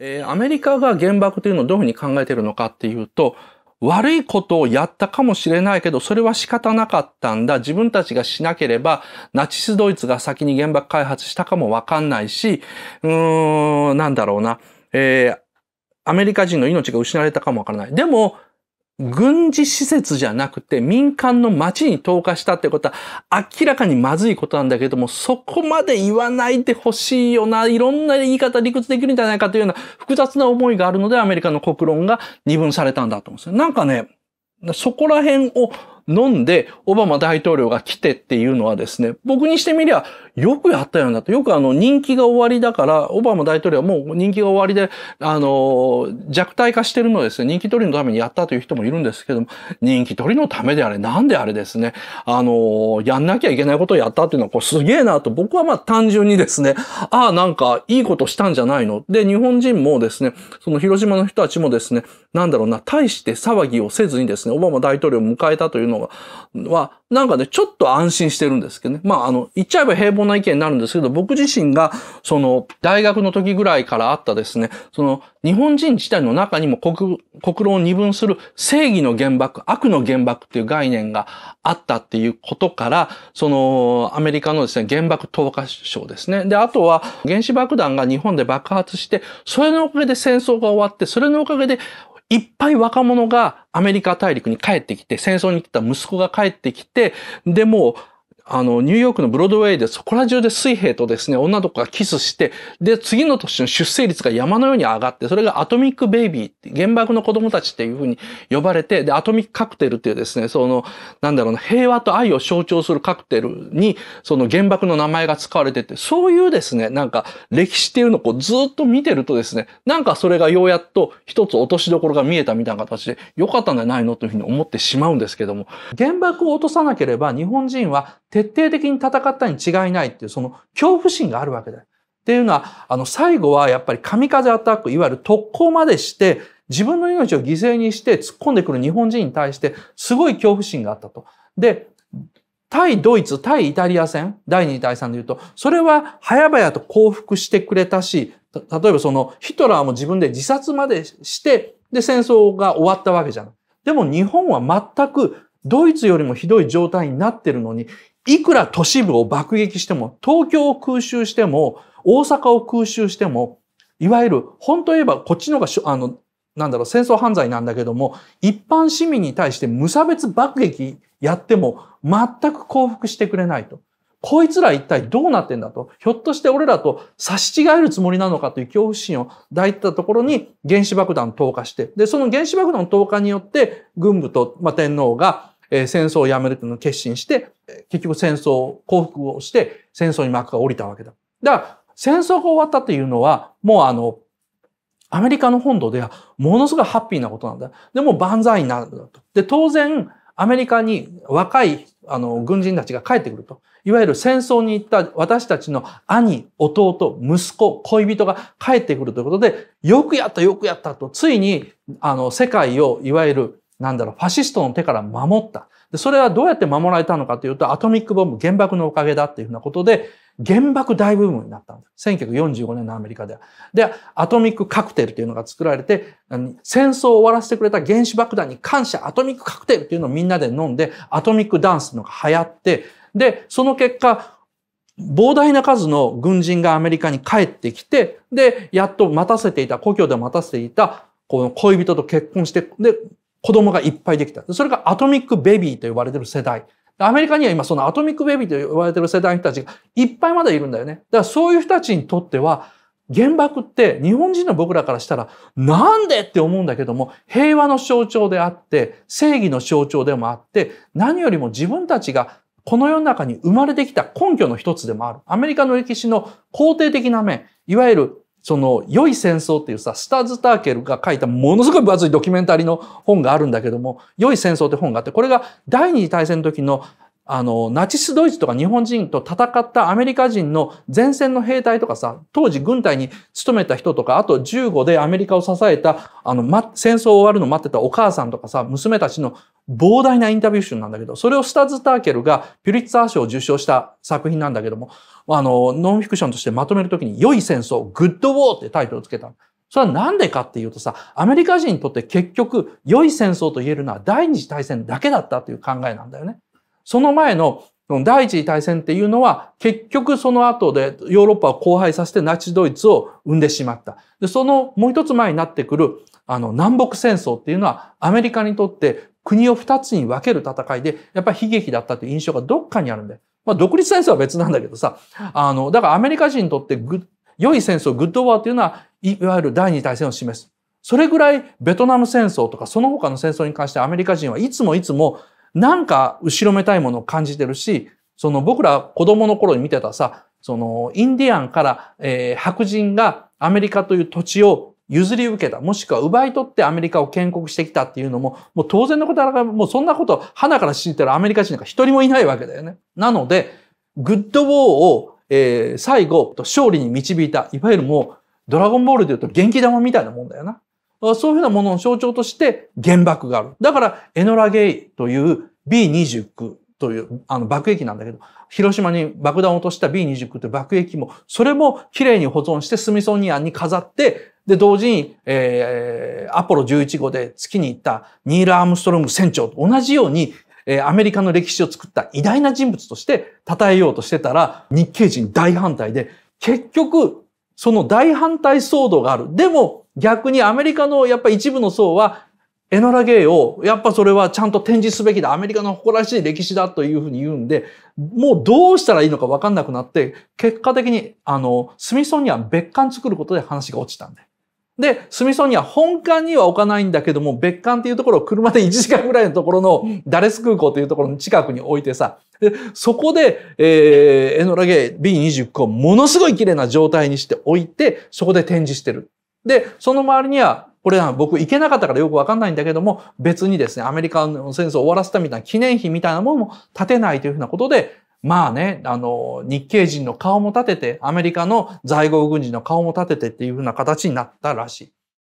えー、アメリカが原爆というのをどういうふうに考えているのかっていうと、悪いことをやったかもしれないけど、それは仕方なかったんだ。自分たちがしなければ、ナチスドイツが先に原爆開発したかもわかんないし、うーん、なんだろうな。えー、アメリカ人の命が失われたかもわからない。でも、軍事施設じゃなくて民間の町に投下したってことは明らかにまずいことなんだけども、そこまで言わないでほしいよな、いろんな言い方、理屈できるんじゃないかというような複雑な思いがあるのでアメリカの国論が二分されたんだと思うんですよ。なんかね、そこら辺を飲んで、オバマ大統領が来てっていうのはですね、僕にしてみりゃ、よくやったようになって、よくあの、人気が終わりだから、オバマ大統領はもう人気が終わりで、あの、弱体化してるのですね、人気取りのためにやったという人もいるんですけども、人気取りのためであれ、なんであれですね、あの、やんなきゃいけないことをやったっていうのは、こうすげえなと、僕はまあ単純にですね、ああ、なんかいいことしたんじゃないの。で、日本人もですね、その広島の人たちもですね、なんだろうな、大して騒ぎをせずにですね、オバマ大統領を迎えたというのをのは、なんかね、ちょっと安心してるんですけどね。まあ、あの、言っちゃえば平凡な意見になるんですけど、僕自身が、その、大学の時ぐらいからあったですね、その、日本人自体の中にも国、国論を二分する正義の原爆、悪の原爆っていう概念があったっていうことから、その、アメリカのですね、原爆投下賞ですね。で、あとは、原子爆弾が日本で爆発して、それのおかげで戦争が終わって、それのおかげでいっぱい若者がアメリカ大陸に帰ってきて、戦争に来た息子が帰ってきて、でも、あの、ニューヨークのブロードウェイでそこら中で水平とですね、女の子がキスして、で、次の年の出生率が山のように上がって、それがアトミックベイビー、原爆の子供たちっていうふうに呼ばれて、で、アトミックカクテルっていうですね、その、なんだろうな、平和と愛を象徴するカクテルに、その原爆の名前が使われてて、そういうですね、なんか歴史っていうのをうずっと見てるとですね、なんかそれがようやっと一つ落としどころが見えたみたいな形で良かったんじゃないのというふうに思ってしまうんですけども、原爆を落とさなければ日本人は徹底的に戦ったに違いないっていうその恐怖心があるわけだよ。っていうのは、あの、最後はやっぱり神風アタック、いわゆる特攻までして、自分の命を犠牲にして突っ込んでくる日本人に対して、すごい恐怖心があったと。で、対ドイツ、対イタリア戦、第2対3で言うと、それは早々と降伏してくれたし、例えばそのヒトラーも自分で自殺までして、で戦争が終わったわけじゃん。でも日本は全くドイツよりもひどい状態になってるのに、いくら都市部を爆撃しても、東京を空襲しても、大阪を空襲しても、いわゆる、本当言えばこっちの方が、あの、なんだろう、戦争犯罪なんだけども、一般市民に対して無差別爆撃やっても全く降伏してくれないと。こいつら一体どうなってんだと。ひょっとして俺らと差し違えるつもりなのかという恐怖心を抱いてたところに原子爆弾投下して、で、その原子爆弾投下によって軍部と、まあ、天皇がえー、戦争をやめるというのを決心して、結局戦争、を降伏をして、戦争に幕が降りたわけだ。だから、戦争が終わったというのは、もうあの、アメリカの本土ではものすごいハッピーなことなんだ。でも万歳になるんと。で、当然、アメリカに若いあの軍人たちが帰ってくると。いわゆる戦争に行った私たちの兄、弟、息子、恋人が帰ってくるということで、よくやった、よくやったと、ついに、あの、世界を、いわゆるなんだろう、ファシストの手から守った。で、それはどうやって守られたのかというと、アトミックボム、原爆のおかげだっていうふうなことで、原爆大部分になったんです。1945年のアメリカでは。で、アトミックカクテルというのが作られて、戦争を終わらせてくれた原子爆弾に感謝、アトミックカクテルというのをみんなで飲んで、アトミックダンスのが流行って、で、その結果、膨大な数の軍人がアメリカに帰ってきて、で、やっと待たせていた、故郷で待たせていた、この恋人と結婚して、で、子供がいっぱいできた。それがアトミックベビーと呼ばれてる世代。アメリカには今そのアトミックベビーと呼ばれてる世代の人たちがいっぱいまだいるんだよね。だからそういう人たちにとっては、原爆って日本人の僕らからしたらなんでって思うんだけども平和の象徴であって正義の象徴でもあって何よりも自分たちがこの世の中に生まれてきた根拠の一つでもある。アメリカの歴史の肯定的な面、いわゆるその良い戦争っていうさ、スターズ・ターケルが書いたものすごい分厚いドキュメンタリーの本があるんだけども、良い戦争って本があって、これが第二次大戦の時のあの、ナチスドイツとか日本人と戦ったアメリカ人の前線の兵隊とかさ、当時軍隊に勤めた人とか、あと15でアメリカを支えた、あの、ま、戦争終わるの待ってたお母さんとかさ、娘たちの膨大なインタビュー集なんだけど、それをスタズ・ターケルがピュリッツァー賞を受賞した作品なんだけども、あの、ノンフィクションとしてまとめるときに、良い戦争、グッドウォーってタイトルをつけた。それはなんでかっていうとさ、アメリカ人にとって結局、良い戦争と言えるのは第二次大戦だけだったという考えなんだよね。その前の第一次大戦っていうのは結局その後でヨーロッパを荒廃させてナチドイツを生んでしまった。で、そのもう一つ前になってくるあの南北戦争っていうのはアメリカにとって国を二つに分ける戦いでやっぱり悲劇だったという印象がどっかにあるんだよ。まあ独立戦争は別なんだけどさ、あの、だからアメリカ人にとってグ良い戦争、グッドワーっていうのはいわゆる第二次大戦を示す。それぐらいベトナム戦争とかその他の戦争に関してアメリカ人はいつもいつもなんか後ろめたいものを感じてるし、その僕ら子供の頃に見てたさ、そのインディアンから、えー、白人がアメリカという土地を譲り受けた、もしくは奪い取ってアメリカを建国してきたっていうのも、もう当然のことだから、もうそんなこと花から知ってるアメリカ人なんか一人もいないわけだよね。なので、グッドウォーを、えー、最後、勝利に導いた、いわゆるもう、ドラゴンボールで言うと元気玉みたいなもんだよな。そういうふうなものの象徴として原爆がある。だから、エノラゲイという B29 という、あの、爆撃なんだけど、広島に爆弾を落とした B29 という爆撃も、それも綺麗に保存してスミソニアンに飾って、で、同時に、えー、アポロ11号で月に行ったニール・アームストロング船長と同じように、えー、アメリカの歴史を作った偉大な人物として称えようとしてたら、日系人大反対で、結局、その大反対騒動がある。でも、逆にアメリカのやっぱ一部の層は、エノラゲイを、やっぱそれはちゃんと展示すべきだ。アメリカの誇らしい歴史だというふうに言うんで、もうどうしたらいいのかわかんなくなって、結果的に、あの、スミソニアは別館作ることで話が落ちたんで。で、スミソニア本館には置かないんだけども、別館っていうところを車で1時間ぐらいのところのダレス空港というところの近くに置いてさ、でそこで、えー、エノラゲー B29 をものすごい綺麗な状態にしておいて、そこで展示してる。で、その周りには、これは僕行けなかったからよくわかんないんだけども、別にですね、アメリカの戦争を終わらせたみたいな記念碑みたいなものも立てないというふうなことで、まあね、あの、日系人の顔も立てて、アメリカの在郷軍人の顔も立ててっていうふうな形になったらしい。